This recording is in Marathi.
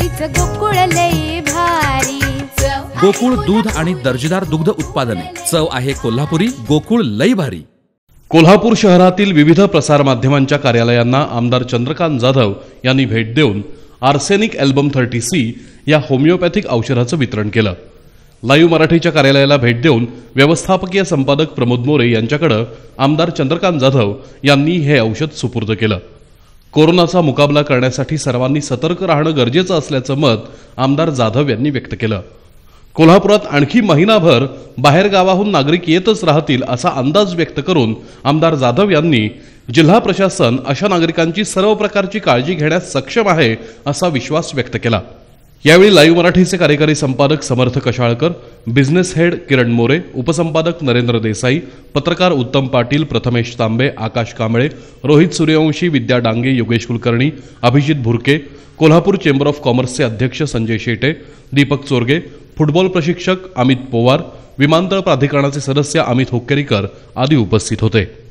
गोकुळ दूध आणि दर्जेदार दुग्ध उत्पादने चव आहे कोल्हापुरी गोकुळ लई भारी कोल्हापूर शहरातील विविध प्रसारमाध्यमांच्या कार्यालयांना आमदार चंद्रकांत जाधव यांनी भेट देऊन आर्सेनिक अल्बम थर्टी सी या होमिओपॅथिक औषधाचं वितरण केलं लाईव्ह मराठीच्या कार्यालयाला भेट देऊन व्यवस्थापकीय संपादक प्रमोद मोरे यांच्याकडे आमदार चंद्रकांत जाधव यांनी हे औषध सुपूर्द केलं कोरोनाचा मुकाबला करण्यासाठी सर्वांनी सतर्क राहणं गरजेचं असल्याचं मत आमदार जाधव यांनी व्यक्त केलं कोल्हापुरात आणखी महिनाभर बाहेरगावाहून नागरिक येतच राहतील असा अंदाज व्यक्त करून आमदार जाधव यांनी जिल्हा प्रशासन अशा नागरिकांची सर्व प्रकारची काळजी घेण्यास सक्षम आहे असा विश्वास व्यक्त केला यावेळी लाईव्ह मराठीचे कार्यकारी संपादक समर्थ कशाळकर बिझनेस हेड किरण मोरे उपसंपादक नरेंद्र देसाई पत्रकार उत्तम पाटील प्रथमेश तांबे आकाश कांबळे रोहित सूर्यवंशी विद्या डांगे योगेश कुलकर्णी अभिजित भुरके कोल्हापूर चेंबर ऑफ कॉमर्सचे अध्यक्ष संजय शेटे दीपक चोरगे फुटबॉल प्रशिक्षक अमित पोवार विमानतळ प्राधिकरणाचे सदस्य अमित होक्केरीकर आदी उपस्थित होते